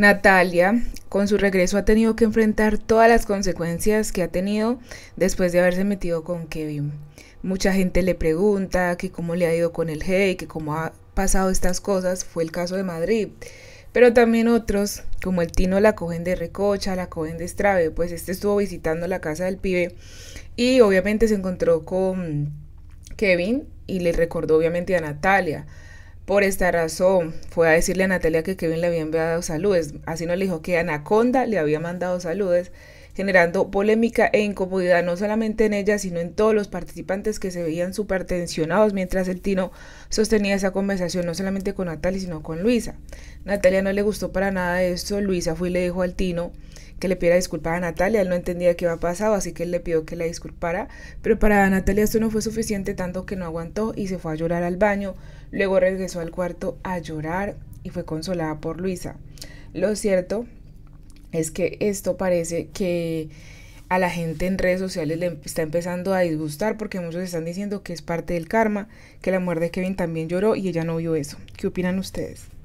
Natalia, con su regreso, ha tenido que enfrentar todas las consecuencias que ha tenido después de haberse metido con Kevin. Mucha gente le pregunta que cómo le ha ido con el Hey, que cómo ha pasado estas cosas. Fue el caso de Madrid. Pero también otros, como el Tino, la cogen de recocha, la cogen de estrave. Pues este estuvo visitando la casa del pibe y obviamente se encontró con Kevin y le recordó obviamente a Natalia. Por esta razón fue a decirle a Natalia que Kevin le había enviado saludos, Así no le dijo que Anaconda le había mandado saludos, generando polémica e incomodidad no solamente en ella, sino en todos los participantes que se veían súper tensionados mientras el Tino sostenía esa conversación no solamente con Natalia, sino con Luisa. Natalia no le gustó para nada esto, Luisa fue y le dijo al Tino que le pidiera disculpas a Natalia. Él no entendía qué había pasado, así que él le pidió que la disculpara. Pero para Natalia esto no fue suficiente, tanto que no aguantó y se fue a llorar al baño. Luego regresó al cuarto a llorar y fue consolada por Luisa. Lo cierto es que esto parece que a la gente en redes sociales le em-, está empezando a disgustar porque muchos están diciendo que es parte del karma, que la muerte de Kevin también lloró y ella no vio eso. ¿Qué opinan ustedes?